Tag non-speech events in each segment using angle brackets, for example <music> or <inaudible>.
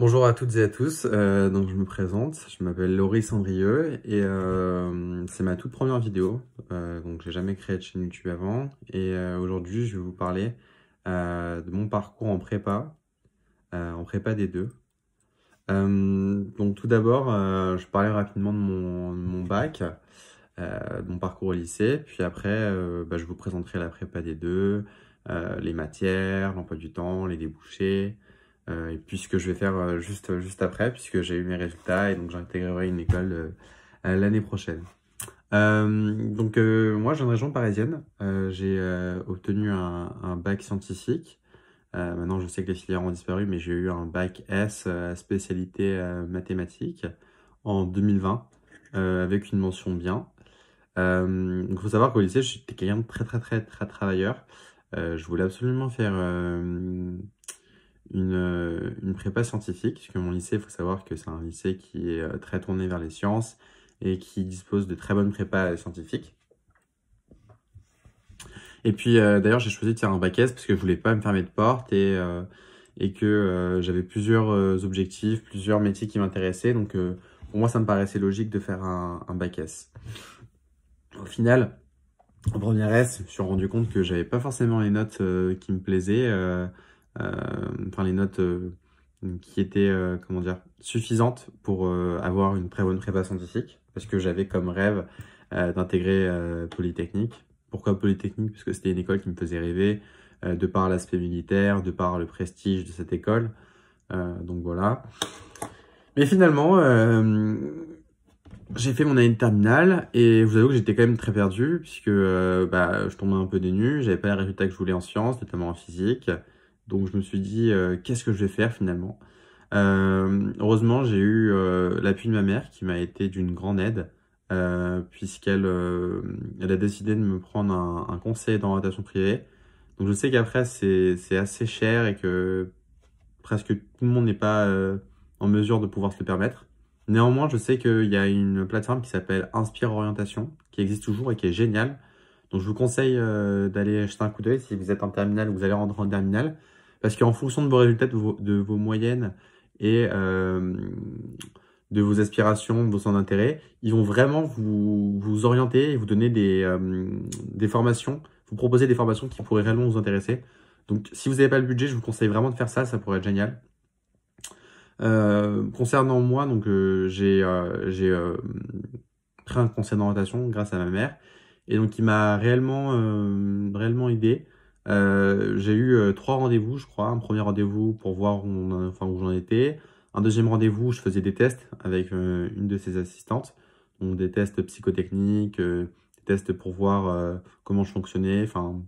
Bonjour à toutes et à tous, euh, donc je me présente, je m'appelle Laurie Sandrieux et euh, c'est ma toute première vidéo, euh, donc j'ai jamais créé de chaîne YouTube avant et euh, aujourd'hui je vais vous parler de mon parcours en prépa, en prépa des deux. donc tout d'abord je parlais rapidement de mon, bac, de mon parcours au lycée, puis après bah, je vous présenterai la prépa des deux, les matières, l'emploi du temps, les débouchés, euh, et puis je vais faire euh, juste, euh, juste après, puisque j'ai eu mes résultats et donc j'intégrerai une école l'année prochaine. donc moi, je viens de région parisienne. j'ai obtenu un, bac scientifique. maintenant, je sais que les filières ont disparu, mais j'ai eu un bac S spécialité mathématiques en 2020 avec une mention bien. Il faut savoir qu'au lycée, j'étais quelqu'un de très très très très travailleur. je voulais absolument faire euh, une, prépa scientifique, puisque mon lycée, il faut savoir que c'est un lycée qui est euh, très tourné vers les sciences et qui dispose de très bonnes prépas euh, scientifiques. Et puis d'ailleurs j'ai choisi de faire un bac S parce que je voulais pas me fermer de porte et, et que j'avais plusieurs objectifs, plusieurs métiers qui m'intéressaient. Donc pour moi ça me paraissait logique de faire un, bac S. Au final, en première S, je me suis rendu compte que j'avais pas forcément les notes qui me plaisaient. Euh, enfin les notes euh, qui étaient euh, comment dire suffisantes pour avoir une très bonne prépa scientifique parce que j'avais comme rêve d'intégrer Polytechnique. Pourquoi Polytechnique Parce que c'était une école qui me faisait rêver de par l'aspect militaire, de par le prestige de cette école. donc voilà. Mais finalement, j'ai fait mon année de terminale et vous avoue que j'étais quand même très perdu puisque bah, je tombais un peu dénu, j'avais pas les résultats que je voulais en sciences, notamment en physique. Donc je me suis dit, euh, qu'est-ce que je vais faire finalement euh, Heureusement, j'ai eu euh, l'appui de ma mère qui m'a été d'une grande aide, puisqu'elle a décidé de me prendre un, conseil d'orientation privée. Donc je sais qu'après, c'est assez cher et que presque tout le monde n'est pas en mesure de pouvoir se le permettre. Néanmoins, je sais qu'il y a une plateforme qui s'appelle Inspire Orientation, qui existe toujours et qui est géniale. Donc je vous conseille d'aller jeter un coup d'œil si vous êtes en terminale ou vous allez rentrer en terminale. Parce qu'en fonction de vos résultats, de vos, moyennes et euh, de vos aspirations, de vos centres d'intérêt, ils vont vraiment vous, vous orienter et vous donner euh, des, formations, vous proposer des formations qui pourraient réellement vous intéresser. Donc si vous n'avez pas le budget, je vous conseille vraiment de faire ça, ça pourrait être génial. Euh, concernant moi, donc j'ai pris un conseil d'orientation grâce à ma mère et donc il m'a réellement réellement aidé. Euh, j'ai eu euh, trois rendez-vous, je crois. Un premier rendez-vous pour voir où, j'en étais. Un deuxième rendez-vous, je faisais des tests avec euh, une de ses assistantes. Donc des tests psychotechniques, des tests pour voir comment je fonctionnais, enfin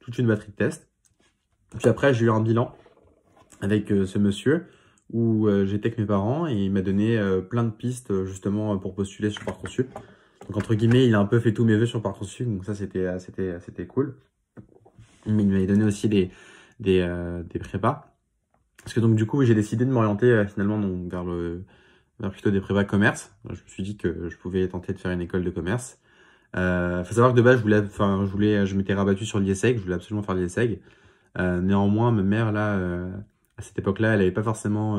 toute une batterie de tests. Puis après, j'ai eu un bilan avec ce monsieur où j'étais avec mes parents et il m'a donné plein de pistes justement pour postuler sur Parcoursup. Donc entre guillemets, il a un peu fait tous mes vœux sur Parcoursup, donc ça c'était cool mais il m'avait donné aussi des, des, euh, des, prépas. Parce que donc du coup, j'ai décidé de m'orienter euh, finalement vers, le, vers plutôt des prépas commerce. je me suis dit que je pouvais tenter de faire une école de commerce. Euh, faut savoir que de base, je voulais, enfin, je voulais, je m'étais rabattu sur l'ISSEG, je voulais absolument faire l'ISSEG. Euh, néanmoins, ma mère là, euh, à cette époque-là, elle n'avait pas forcément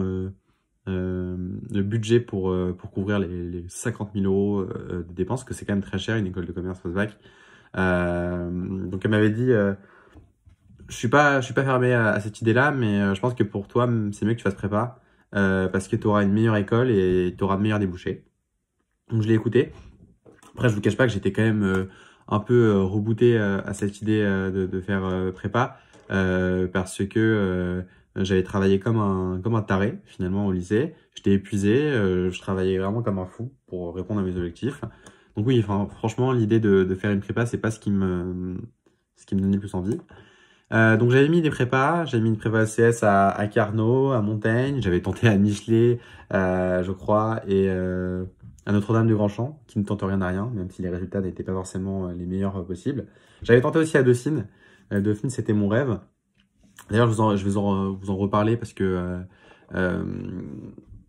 le budget pour pour couvrir les, les 50 000 euros de dépenses, que c'est quand même très cher une école de commerce post bac. donc elle m'avait dit je suis pas, je suis pas fermé à, cette idée-là, mais euh, je pense que pour toi, c'est mieux que tu fasses prépa euh, parce que tu auras une meilleure école et tu auras de meilleurs débouchés. Donc je l'ai écouté. Après, je vous cache pas que j'étais quand même euh, un peu euh, rebooté à cette idée de, de, faire prépa parce que j'avais travaillé comme un comme un taré finalement au lycée. J'étais épuisé, je travaillais vraiment comme un fou pour répondre à mes objectifs. Donc oui, franchement, l'idée de, de, faire une prépa, c'est pas ce qui me ce qui me donnait plus envie. Euh, donc j'avais mis des prépas, j'avais mis une prépa e CS à, Carnot, à Montaigne, j'avais tenté à Michelet, euh, je crois, et euh, à Notre-Dame du grand champ qui ne tente rien à rien, même si les résultats n'étaient pas forcément les meilleurs possibles. J'avais tenté aussi à Dauphine, Dauphine c'était mon rêve. D'ailleurs je, vais vous en reparler parce que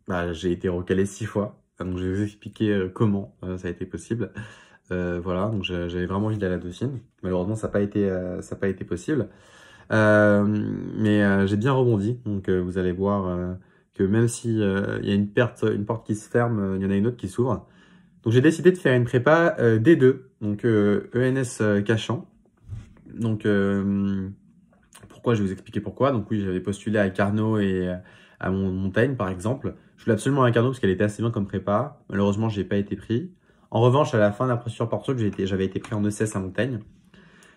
bah, j'ai été recalé six fois, donc je vais vous expliquer comment ça a été possible. Euh, voilà, donc j'avais vraiment envie d'aller à la Dauphine. Malheureusement, ça n'a euh, pas, été, possible. Euh, mais j'ai bien rebondi, donc vous allez voir que même s'il il y a une, perte, une porte qui se ferme, il y en a une autre qui s'ouvre. Donc j'ai décidé de faire une prépa D2, donc ENS e Cachan. Donc pourquoi, je vais vous expliquer pourquoi. Donc oui, j'avais postulé à Carnot et à Montaigne par exemple. Je voulais absolument à Carnot parce qu'elle était assez bien comme prépa. Malheureusement, je n'ai pas été pris. En revanche, à la fin de la procédure Porto, j'avais été pris en ECS à Montaigne.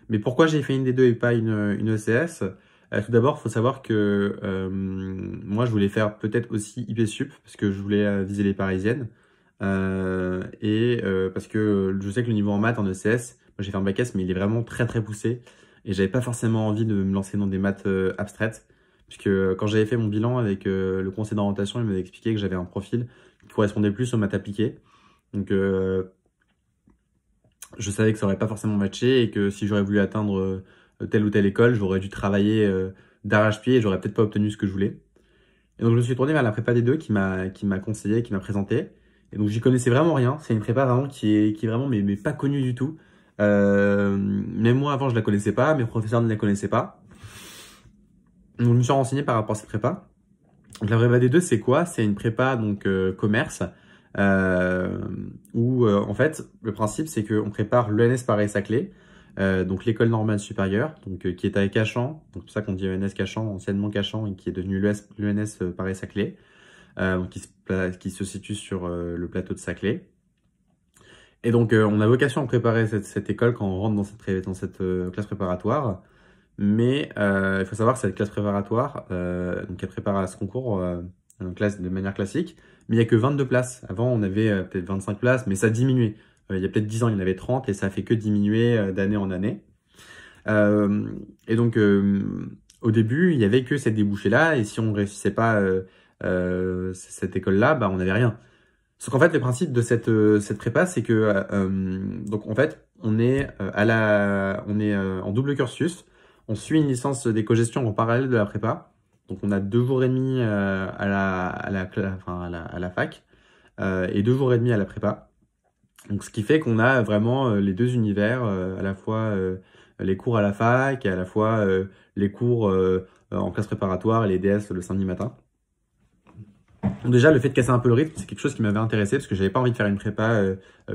Mais pourquoi j'ai fait une des deux et pas une, ECS e euh, Tout d'abord, il faut savoir que euh, moi, je voulais faire peut-être aussi IPSUP, parce que je voulais euh, viser les parisiennes. et parce que je sais que le niveau en maths en ECS, moi j'ai fait un bac S, mais il est vraiment très très poussé. Et j'avais pas forcément envie de me lancer dans des maths abstraites. Puisque quand j'avais fait mon bilan avec le conseil d'orientation, il m'avait expliqué que j'avais un profil qui correspondait plus aux maths appliquées. Donc, euh, je savais que ça n'aurait pas forcément matché et que si j'aurais voulu atteindre euh, telle ou telle école, j'aurais dû travailler euh, d'arrache-pied et j'aurais peut-être pas obtenu ce que je voulais. Et donc, je me suis tourné vers la prépa des deux qui m'a conseillé, qui m'a présenté. Et donc, j'y connaissais vraiment rien. C'est une prépa vraiment qui est, qui vraiment, mais, pas connue du tout. même moi, avant, je la connaissais pas. Mes professeurs ne la connaissaient pas. Donc, je me suis renseigné par rapport à cette prépa. la prépa des deux, c'est quoi C'est une prépa donc commerce euh, où euh, en fait le principe c'est qu'on prépare l'ENS Paris-Saclay, euh, donc l'école normale supérieure, donc, qui est à Cachan, donc c'est pour ça qu'on dit ENS Cachan, anciennement Cachan, et qui est devenu l'ENS Paris-Saclay, qui, qui, se, situe sur le plateau de Saclay. Et donc, on a vocation à préparer cette, école quand on rentre dans cette, dans cette classe préparatoire. Mais il faut savoir que cette classe préparatoire, donc elle prépare à ce concours, donc de manière classique, mais il n'y a que 22 places. Avant, on avait euh, peut-être 25 places, mais ça diminuait. Euh, il y a peut-être 10 ans, il y en avait 30 et ça fait que diminuer euh, d'année en année. et donc, au début, il n'y avait que cette débouchée-là et si on ne réussissait pas cette école-là, bah, on n'avait rien. Sauf qu'en fait, le principe de cette, cette prépa, c'est que, donc en fait, on est, à la, on est en double cursus, on suit une licence d'éco-gestion en parallèle de la prépa, donc on a deux jours et demi euh, à, la, la, fac euh, et deux jours et demi à la prépa. Donc ce qui fait qu'on a vraiment euh, les deux univers, à la fois les cours à la fac et à la fois les cours en classe préparatoire et les DS le samedi matin. déjà, le fait de casser un peu le rythme, c'est quelque chose qui m'avait intéressé parce que j'avais pas envie de faire une prépa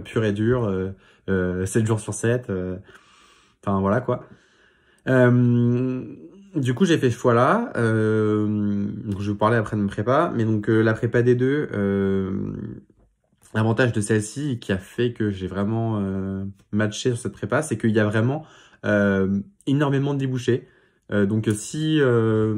pure et dure, 7 jours sur 7. Enfin, voilà quoi du coup, j'ai fait ce choix-là. Euh, je vous parlais après de ma prépa, mais donc euh, la prépa des deux, euh, l'avantage de celle-ci qui a fait que j'ai vraiment euh, matché sur cette prépa, c'est qu'il y a vraiment énormément de débouchés. donc, si vous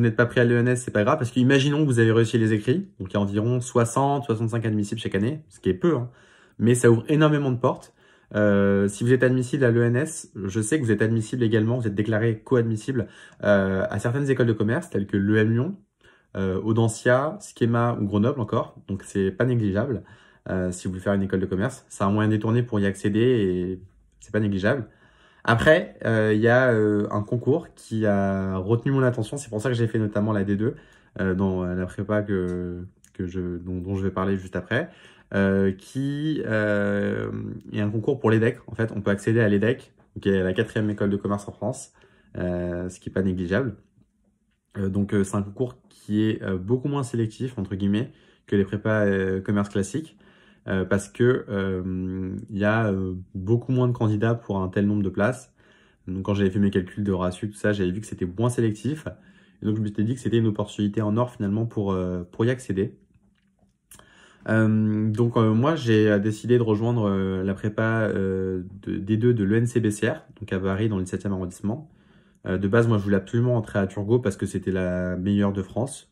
n'êtes pas prêt à l'ENS, c'est pas grave, parce qu'imaginons que vous avez réussi les écrits, donc il y a environ 60, 65 admissibles chaque année, ce qui est peu, hein, mais ça ouvre énormément de portes. Euh, si vous êtes admissible à l'ENS, je sais que vous êtes admissible également, vous êtes déclaré co-admissible euh, à certaines écoles de commerce telles que l'EM Lyon, euh, Audencia, Schema ou Grenoble encore, donc c'est pas négligeable euh, si vous voulez faire une école de commerce. C'est un moyen détourné pour y accéder et c'est pas négligeable. Après, il y a un concours qui a retenu mon attention, c'est pour ça que j'ai fait notamment la D2 dans la prépa que, dont je vais parler juste après. Euh, qui euh, est un concours pour l'EDEC. En fait, on peut accéder à l'EDEC, qui est la quatrième école de commerce en France, euh, ce qui n'est pas négligeable. Euh, donc, euh, c'est un concours qui est beaucoup moins sélectif, entre guillemets, que les prépas commerce classiques, parce que il y a beaucoup moins de candidats pour un tel nombre de places. Donc, quand j'avais fait mes calculs de ratio, tout ça, j'avais vu que c'était moins sélectif. Et donc, je me suis dit que c'était une opportunité en or, finalement, pour, pour y accéder. Euh, donc euh, moi j'ai euh, décidé de rejoindre la prépa D2 de l'ENCBCR, donc à Paris dans le 7e arrondissement. de base moi je voulais absolument entrer à Turgot parce que c'était la meilleure de France,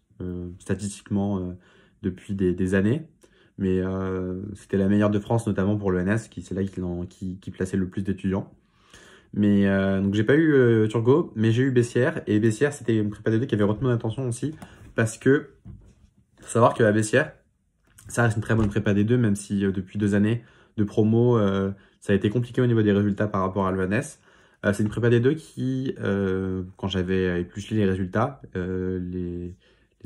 statistiquement depuis des, années. Mais c'était la meilleure de France notamment pour l'ENS, qui c'est là qui, plaçait le plus d'étudiants. Mais donc j'ai pas eu Turgo, Turgot, mais j'ai eu Bessières. Et Bessières, c'était une prépa D2 qui avait retenu mon attention aussi. Parce que, faut savoir que la Bessières, ça reste une très bonne prépa des deux, même si euh, depuis deux années de promo, euh, ça a été compliqué au niveau des résultats par rapport à l'ENS. Euh, c'est une prépa des deux qui, quand j'avais épluché les résultats, les,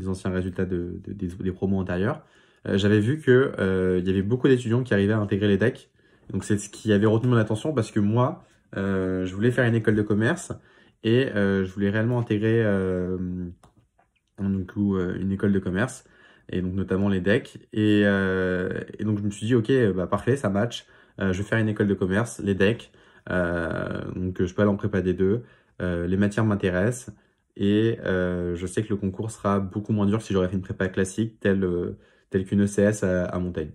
anciens résultats de, des, promos antérieurs, j'avais vu que qu'il y avait beaucoup d'étudiants qui arrivaient à intégrer les decks. Donc c'est ce qui avait retenu mon attention parce que moi, je voulais faire une école de commerce et euh, je voulais réellement intégrer euh, coup une école de commerce et donc notamment les decks. Euh, et, donc je me suis dit, ok, bah parfait, ça match. Euh, je vais faire une école de commerce, les decks. Euh, donc je peux aller en prépa des deux. les matières m'intéressent. Et je sais que le concours sera beaucoup moins dur si j'aurais fait une prépa classique, telle, telle qu'une ECS à, Montaigne.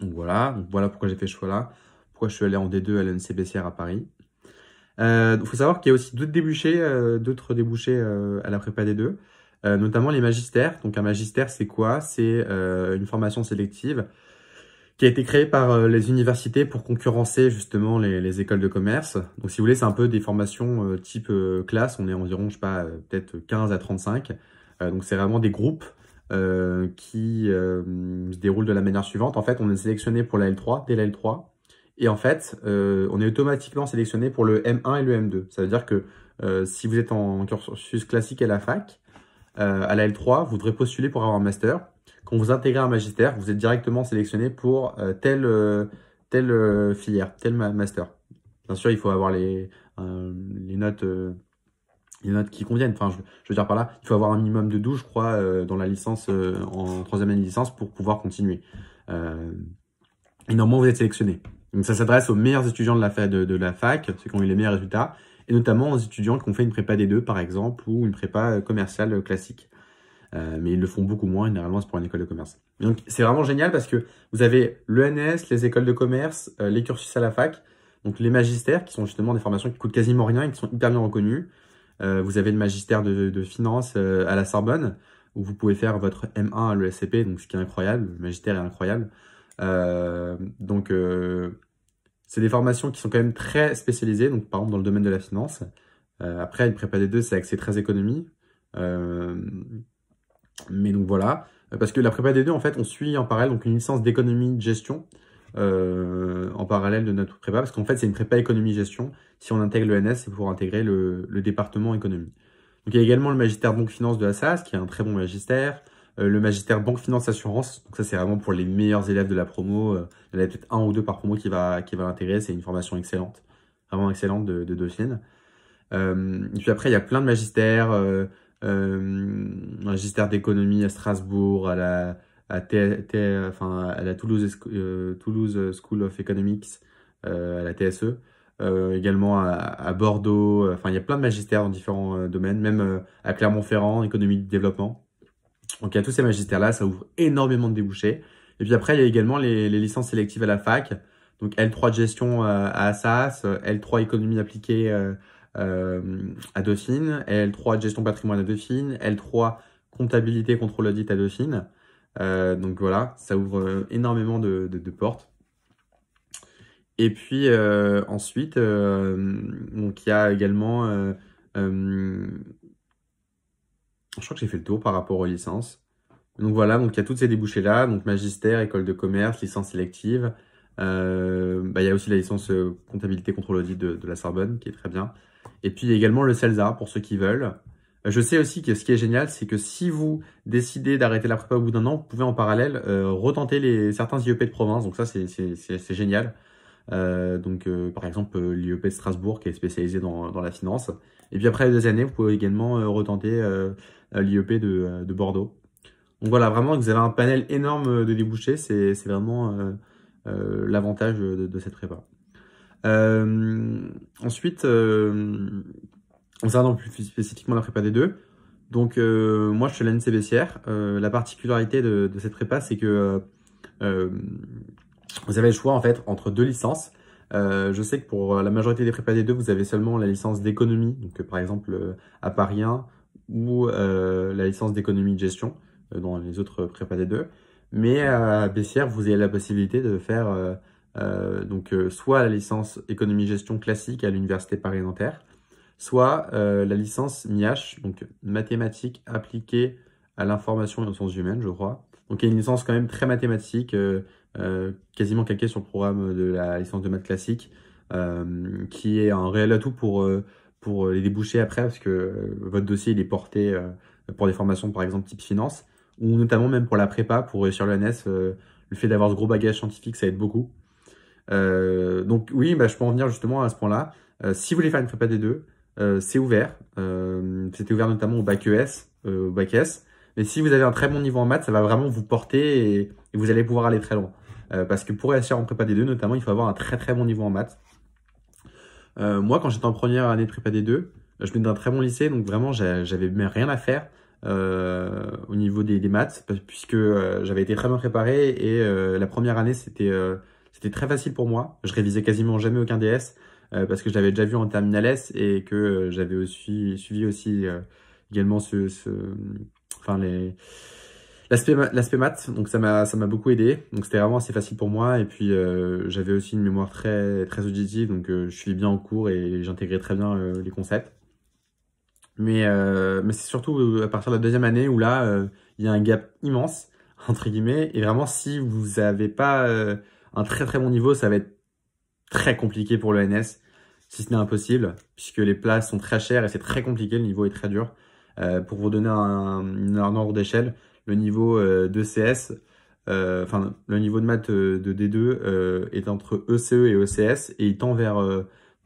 Donc voilà, donc voilà pourquoi j'ai fait ce choix-là. Pourquoi je suis allé en D2 à l'NCBCR à Paris. Il faut savoir qu'il y a aussi d'autres débouchés, d'autres débouchés à la prépa des deux. Euh, notamment les magistères. Donc un magistère, c'est quoi C'est euh, une formation sélective qui a été créée par euh, les universités pour concurrencer justement les, écoles de commerce. Donc si vous voulez, c'est un peu des formations type classe. On est environ, je sais pas, peut-être 15 à 35. donc c'est vraiment des groupes qui se déroulent de la manière suivante. En fait, on est sélectionné pour la L3, dès la L3. Et en fait, on est automatiquement sélectionné pour le M1 et le M2. Ça veut dire que si vous êtes en cursus classique à la fac, euh, à la L3, vous devrez postuler pour avoir un master. Quand vous intégrez un magistère, vous êtes directement sélectionné pour euh, telle, euh, telle filière, tel master. Bien sûr, il faut avoir les, notes les notes qui conviennent. Enfin, je, veux dire par là, il faut avoir un minimum de 12, je crois, dans la licence, en troisième année de licence, pour pouvoir continuer. et normalement, vous êtes sélectionné. Donc, ça s'adresse aux meilleurs étudiants de la, de, de la fac, ceux qui ont eu les meilleurs résultats, et notamment aux étudiants qui ont fait une prépa des deux par exemple, ou une prépa euh, commerciale euh, classique. Euh, mais ils le font beaucoup moins, généralement c'est pour une école de commerce. donc c'est vraiment génial parce que vous avez l'ENS, les écoles de commerce, les cursus à la fac, donc les magistères qui sont justement des formations qui coûtent quasiment rien et qui sont hyper bien reconnues. vous avez le magistère de, de finance à la Sorbonne, où vous pouvez faire votre M1 à l'ESCP, donc ce qui est incroyable, le magistère est incroyable. donc c'est des formations qui sont quand même très spécialisées, donc par exemple dans le domaine de la finance. Euh, après, une prépa des deux, c'est axé très économie. Euh, mais donc voilà, parce que la prépa des deux, en fait, on suit en parallèle donc une licence d'économie de gestion euh, en parallèle de notre prépa, parce qu'en fait, c'est une prépa économie-gestion. Si on intègre le NS, c'est pour intégrer le, le, département économie. Donc il y a également le magistère banque finance de la SAS, qui est un très bon magistère. Euh, le magistère banque finance assurance. Donc ça c'est vraiment pour les meilleurs élèves de la promo. Euh, il y en a peut-être un ou deux par promo qui va qui va l'intégrer. C'est une formation excellente, vraiment excellente de, de Dauphine. Euh, et puis après il y a plein de magistères, magistère d'économie à Strasbourg, à la à, Toulouse, Toulouse School of Economics, à la TSE. également à, Bordeaux. Enfin, il y a plein de magistères dans différents domaines, même à Clermont-Ferrand, économie de développement. Donc il y a tous ces magistères-là, ça ouvre énormément de débouchés. Et puis après, il y a également les, licences sélectives à la fac. Donc L3 de gestion euh, à Assas, euh, L3 économie appliquée euh, à Dauphine, L3 de gestion patrimoine à Dauphine, L3 comptabilité contrôle audit à Dauphine. donc voilà, ça ouvre énormément de, portes. Et puis ensuite, donc il y a également je crois que j'ai fait le tour par rapport aux licences. Donc voilà, donc il y a toutes ces débouchés-là, donc magistère, école de commerce, licence sélective. Euh, bah, il y a aussi la licence euh, comptabilité contrôle audit de, la Sorbonne, qui est très bien. Et puis il y a également le CELSA, pour ceux qui veulent. Euh, je sais aussi que ce qui est génial, c'est que si vous décidez d'arrêter la prépa au bout d'un an, vous pouvez en parallèle retenter les, certains IEP de province. Donc ça, c'est génial. donc, par exemple, l'IEP de Strasbourg, qui est spécialisé dans, dans la finance. Et puis après les deux années, vous pouvez également euh, retenter euh, l'IEP euh, de, Bordeaux. Donc voilà, vraiment, vous avez un panel énorme de débouchés. C'est vraiment l'avantage de, cette prépa. ensuite, concernant plus spécifiquement la prépa des deux, donc moi je suis à l'NCBCR. la particularité de, cette prépa c'est que vous avez le choix en fait entre deux licences. Euh, je sais que pour euh, la majorité des prépa des deux, vous avez seulement la licence d'économie, donc euh, par exemple à Paris 1, ou la licence d'économie de gestion dans les autres prépa des deux. Mais à Bessières, vous avez la possibilité de faire donc soit la licence économie-gestion classique à l'université Paris-Nanterre, soit la licence MIH, donc mathématiques appliquées à l'information et aux sciences humaines, je crois. Donc il y a une licence quand même très mathématique, euh, quasiment calqué sur le programme de la licence de maths classique, euh, qui est un réel atout pour, euh, pour les débouchés après, parce que votre dossier il est porté pour des formations par exemple type finance, ou notamment même pour la prépa, pour réussir le le fait d'avoir ce gros bagage scientifique, ça aide beaucoup. donc oui, bah, je peux en venir justement à ce point-là. si vous voulez faire une prépa des deux c'est ouvert. C'était ouvert notamment au bac ES, au bac S. Mais si vous avez un très bon niveau en maths, ça va vraiment vous porter et vous allez pouvoir aller très loin. Euh, parce que pour réussir en prépa D2, notamment, il faut avoir un très très bon niveau en maths. Euh, moi, quand j'étais en première année de prépa D2, euh, je venais d'un très bon lycée, donc vraiment, j'avais rien à faire au niveau des, maths, puisque j'avais été très bien préparé et la première année, c'était très facile pour moi. Je révisais quasiment jamais aucun DS parce que je l'avais déjà vu en terminale S et que j'avais aussi suivi aussi également ce enfin les L'aspect maths, donc ça m'a beaucoup aidé. Donc c'était vraiment assez facile pour moi. Et puis euh, j'avais aussi une mémoire très, très auditive, donc euh, je suis bien en cours et j'intégrais très bien euh, les concepts. Mais, mais c'est surtout à partir de la deuxième année où là, il y a un gap immense, <laughs> entre guillemets. Et vraiment, si vous n'avez pas un très très bon niveau, ça va être très compliqué pour l'ENS, si ce n'est impossible, puisque les places sont très chères et c'est très compliqué, le niveau est très dur. pour vous donner un, un ordre d'échelle, le niveau euh, de CS, euh, enfin le niveau de maths euh, de D2 est entre ECE e et ECS et il tend vers,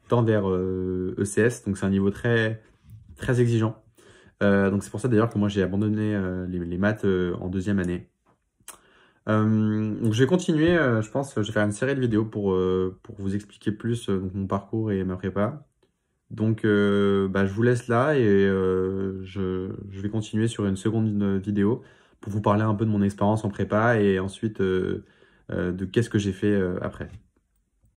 tend vers ECS, e donc c'est un niveau très, très exigeant. donc c'est pour ça d'ailleurs que moi j'ai abandonné les, maths en deuxième année. donc je vais continuer, je pense, je vais faire une série de vidéos pour, pour vous expliquer plus mon parcours et ma prépa. Donc bah, je vous laisse là et je, je vais continuer sur une seconde vidéo pour vous parler un peu de mon expérience en prépa et ensuite euh, euh, de qu'est-ce que j'ai fait euh, après.